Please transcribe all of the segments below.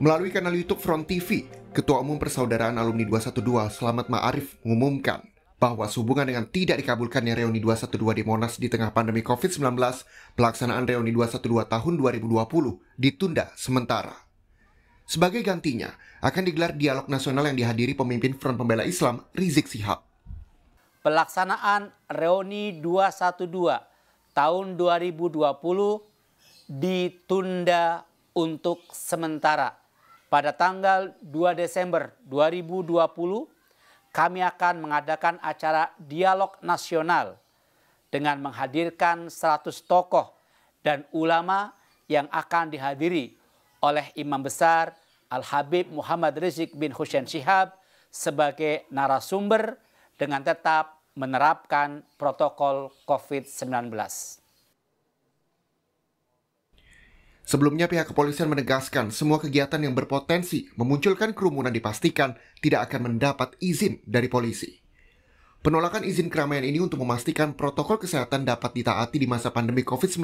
Melalui kanal YouTube Front TV, Ketua Umum Persaudaraan Alumni 212 Selamat Ma'arif mengumumkan bahwa sehubungan dengan tidak dikabulkannya reuni 212 di Monas di tengah pandemi COVID-19, pelaksanaan reuni 212 tahun 2020 ditunda sementara. Sebagai gantinya, akan digelar dialog nasional yang dihadiri pemimpin Front Pembela Islam Rizik Sihab. Pelaksanaan reuni 212 tahun 2020 ditunda untuk sementara pada tanggal 2 Desember 2020 kami akan mengadakan acara dialog nasional dengan menghadirkan 100 tokoh dan ulama yang akan dihadiri oleh Imam Besar Al-Habib Muhammad Rizik bin Hussein Syihab sebagai narasumber dengan tetap menerapkan protokol COVID-19. Sebelumnya pihak kepolisian menegaskan semua kegiatan yang berpotensi memunculkan kerumunan dipastikan tidak akan mendapat izin dari polisi. Penolakan izin keramaian ini untuk memastikan protokol kesehatan dapat ditaati di masa pandemi COVID-19.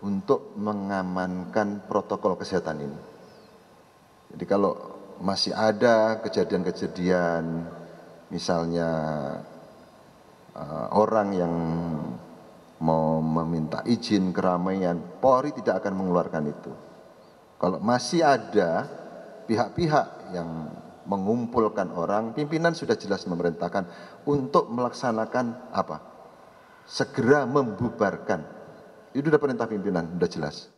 Untuk mengamankan protokol kesehatan ini. Jadi kalau masih ada kejadian-kejadian misalnya uh, orang yang mau meminta izin keramaian, Polri tidak akan mengeluarkan itu. Kalau masih ada pihak-pihak yang mengumpulkan orang, pimpinan sudah jelas memerintahkan untuk melaksanakan apa? Segera membubarkan. Itu sudah perintah pimpinan, sudah jelas.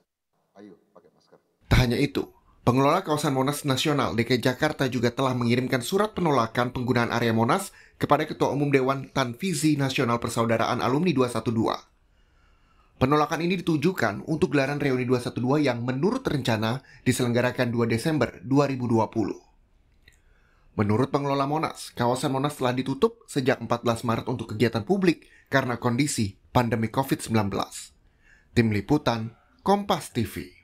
Ayo, pakai masker. Tak hanya itu, pengelola kawasan Monas Nasional DKI Jakarta juga telah mengirimkan surat penolakan penggunaan area Monas kepada Ketua Umum Dewan Tanfizi Nasional Persaudaraan Alumni 212. Penolakan ini ditujukan untuk gelaran reuni 212 yang menurut rencana diselenggarakan 2 Desember 2020. Menurut pengelola Monas, kawasan Monas telah ditutup sejak 14 Maret untuk kegiatan publik karena kondisi pandemi COVID-19. Tim Liputan, Kompas TV.